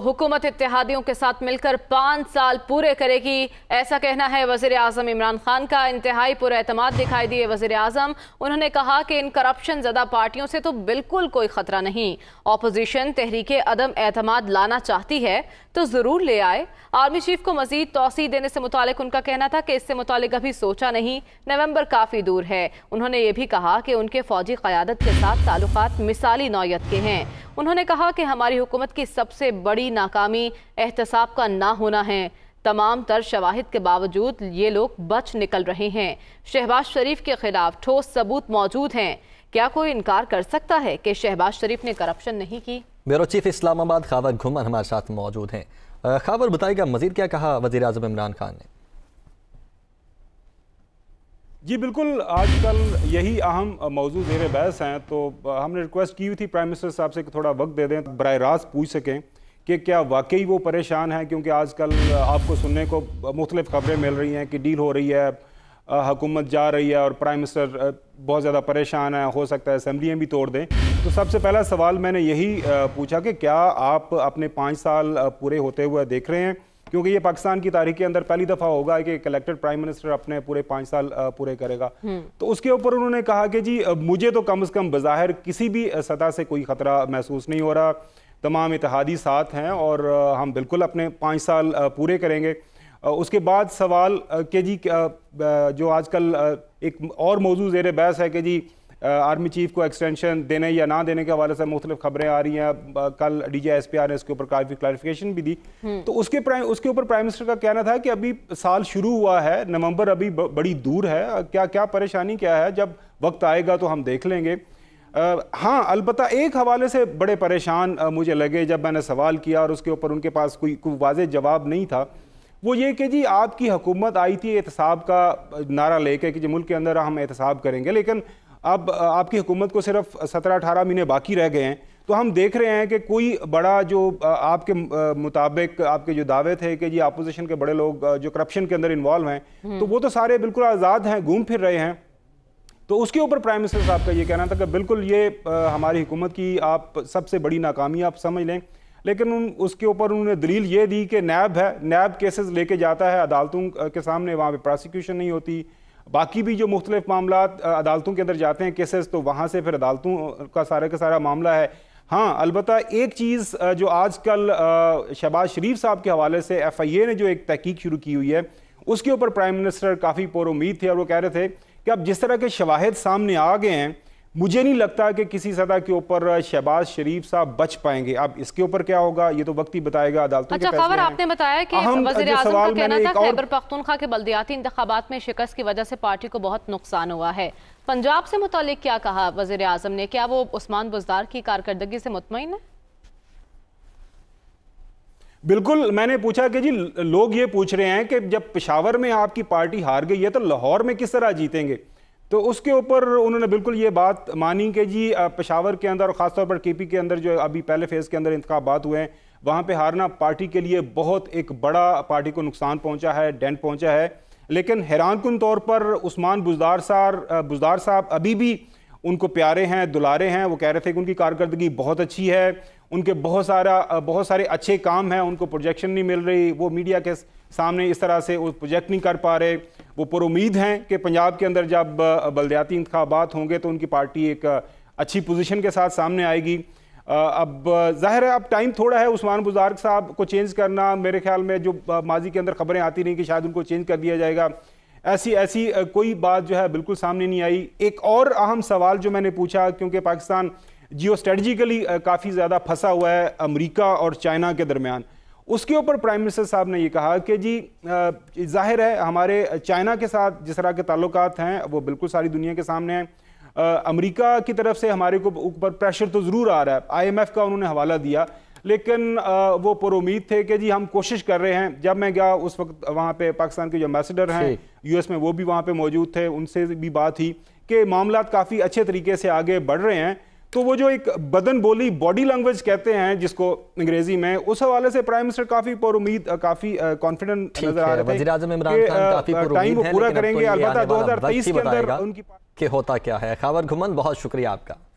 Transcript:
हुकूमत इतिहादियों के साथ मिलकर पाँच साल पूरे करेगी ऐसा कहना है वजीर अजम इमरान खान का इंतहाई पुरमाद दिखाई दिए वजीर अजम उन्होंने कहा कि इन करप्शन ज्यादा पार्टियों से तो बिल्कुल कोई ख़तरा नहीं अपोजिशन तहरीक अदम एतम लाना चाहती है तो ज़रूर ले आए आर्मी चीफ को मजीद तोसी देने से मुतल उनका कहना था कि इससे मुतल अभी सोचा नहीं नवम्बर काफ़ी दूर है उन्होंने ये भी कहा कि उनके फ़ौजी क़्यादत के साथ ताल्लुक मिसाली नौयत के हैं उन्होंने कहा कि हमारी हुकूमत की सबसे बड़ी बड़ी नाकामी एहतसाब का ना होना है तमाम तर शवाहिद के बावजूद ये लोग बच निकल रहे हैं शहबाज शरीफ के खिलाफ ठोस सबूत मौजूद हैं क्या कोई इनकार कर सकता है कि शहबाज शरीफ ने करप्शन नहीं की ब्यूरो चीफ इस्लामाबाद खावर घुमन हमारे साथ मौजूद हैं खावर बताएगा मजीद क्या कहा वजीर अजम इमरान खान ने जी बिल्कुल आजकल यही अहम मौजूद जेर बहस हैं तो हमने रिक्वेस्ट की हुई थी प्राइम मिनिस्टर साहब से कि थोड़ा वक्त दे दें तो बर रास्त पूछ सकें कि क्या वाकई वो परेशान हैं क्योंकि आजकल आपको सुनने को मुख्तलिफ खबरें मिल रही हैं कि डील हो रही है हुकूमत जा रही है और प्राइम मिनिस्टर बहुत ज़्यादा परेशान है हो सकता है असम्बलियाँ भी तोड़ दें तो सबसे पहला सवाल मैंने यही पूछा कि क्या आप अपने पाँच साल पूरे होते हुए देख रहे हैं क्योंकि ये पाकिस्तान की तारीख के अंदर पहली दफ़ा होगा कि एक इलेक्टेड प्राइम मिनिस्टर अपने पूरे पाँच साल पूरे करेगा हम्म। तो उसके ऊपर उन्होंने कहा कि जी मुझे तो कम अज़ कम बज़ाहिर किसी भी सतह से कोई ख़तरा महसूस नहीं हो रहा तमाम इतिहादी साथ हैं और हम बिल्कुल अपने पाँच साल पूरे करेंगे उसके बाद सवाल के जी जो आजकल एक और मौजू जेर बहस है कि जी आर्मी चीफ को एक्सटेंशन देने या ना देने के हवाले से मुख्तलिफ खबरें आ रही हैं कल D G S P R ने इसके ऊपर काफ़ी क्लैरिफिकेशन भी दी हम्म। तो उसके प्राइम उसके ऊपर प्राइम मिनिस्टर का कहना था कि अभी साल शुरू हुआ है नवंबर अभी बड़ी दूर है क्या क्या परेशानी क्या है जब वक्त आएगा तो हम देख लेंगे हाँ अलबत् एक हवाले से बड़े परेशान मुझे लगे जब मैंने सवाल किया और उसके ऊपर उनके पास कोई वाज जवाब नहीं था वो ये कि जी आपकी हुकूमत आई थी एहतसाब का नारा लेके कि जी मुल्क के अंदर हम एहतसाब करेंगे लेकिन अब आपकी हुकूमत को सिर्फ सत्रह अठारह महीने बाकी रह गए हैं तो हम देख रहे हैं कि कोई बड़ा जो आपके मुताबिक आपके जो दावे थे कि जी अपोजिशन के बड़े लोग जो करप्शन के अंदर इन्वॉल्व हैं हम्म। तो वो तो सारे बिल्कुल आज़ाद हैं घूम फिर रहे हैं तो उसके ऊपर प्राइम मिनिस्टर साहब का ये कहना था कि बिल्कुल ये आ, हमारी हुकूमत की आप सबसे बड़ी नाकामी आप समझ लें लेकिन उन उसके ऊपर उन्होंने दलील ये दी कि नैब है नैब केसेस लेके जाता है अदालतों के सामने वहाँ पे प्रोसिक्यूशन नहीं होती बाकी भी जो मुख्तलिफ मामला अदालतों के अंदर जाते हैं केसेस तो वहाँ से फिर अदालतों का सारा का सारा मामला है हाँ अलबत् एक चीज़ जो आज कल शहबाज शरीफ साहब के हवाले से एफ आई ए ने जो एक तहकीक शुरू की हुई है उसके ऊपर प्राइम मिनिस्टर काफ़ी पुरुद थे और वो कह रहे थे कि अब जिस तरह के शवाहद सामने आ गए हैं मुझे नहीं लगता कि किसी सदा के ऊपर शहबाज शरीफ साहब बच पाएंगे अब इसके ऊपर क्या होगा ये तो वक्त ही बताएगा अदालतों अच्छा, के खबर आपने बताया कि वजीर आजम का कहना था खैबर पख्तूनख्वा के बल्दियाती इंतबात में शिकस्त की वजह से पार्टी को बहुत नुकसान हुआ है पंजाब से मुतल क्या कहा वजीर आजम ने क्या वो उस्मान बुजदार की कारकर्दगी से मुतमिन है बिल्कुल मैंने पूछा कि जी लोग ये पूछ रहे हैं कि जब पिशावर में आपकी पार्टी हार गई है तो लाहौर में किस तरह जीतेंगे तो उसके ऊपर उन्होंने बिल्कुल ये बात मानी कि जी पिशावर के अंदर और ख़ासतौर पर के पी के अंदर जो अभी पहले फेज़ के अंदर इंतबात हुए हैं वहाँ पर हारना पार्टी के लिए बहुत एक बड़ा पार्टी को नुकसान पहुँचा है डेंट पहुँचा है लेकिन हैरान कन तौर पर उस्मान बुजदार सार बुजदार साहब अभी भी उनको प्यारे हैं दुलारे हैं वो कह रहे थे कि उनकी कारकर्दगी बहुत अच्छी है उनके बहुत सारा बहुत सारे अच्छे काम हैं उनको प्रोजेक्शन नहीं मिल रही वो मीडिया के सामने इस तरह से वो प्रोजेक्ट नहीं कर पा रहे वो पुरुद हैं कि पंजाब के अंदर जब बलदयाती इंतबात होंगे तो उनकी पार्टी एक अच्छी पोजीशन के साथ सामने आएगी अब जाहिर है अब टाइम थोड़ा है उस्मान बुजार्ग साहब को चेंज करना मेरे ख्याल में जो माजी के अंदर खबरें आती रहीं कि शायद उनको चेंज कर दिया जाएगा ऐसी ऐसी कोई बात जो है बिल्कुल सामने नहीं आई एक और अहम सवाल जो मैंने पूछा क्योंकि पाकिस्तान जियो स्ट्रेटजिकली काफ़ी ज़्यादा फंसा हुआ है अमरीका और चाइना के दरमियान उसके ऊपर प्राइम मिनिस्टर साहब ने ये कहा कि जी uh, जाहिर है हमारे चाइना के साथ जिस तरह के ताल्लुक हैं वो बिल्कुल सारी दुनिया के सामने हैं uh, अमेरिका की तरफ से हमारे को ऊपर प्रेशर तो ज़रूर आ रहा है आईएमएफ का उन्होंने हवाला दिया लेकिन uh, वो पुरुद थे कि जी हम कोशिश कर रहे हैं जब मैं गया उस वक्त वहाँ पर पाकिस्तान के जो एम्बेसडर हैं एस में वो भी वहाँ पर मौजूद थे उनसे भी बात ही कि मामला काफ़ी अच्छे तरीके से आगे बढ़ रहे हैं तो वो जो एक बदन बोली बॉडी लैंग्वेज कहते हैं जिसको अंग्रेजी में उस हवाले से प्राइम मिनिस्टर काफी पर उम्मीद काफी कॉन्फिडेंट नजर आ रहे थे टाइम वो पूरा तो करेंगे अलबत्ता तेईस के अंदर उनकी होता क्या है खबर घुमन बहुत शुक्रिया आपका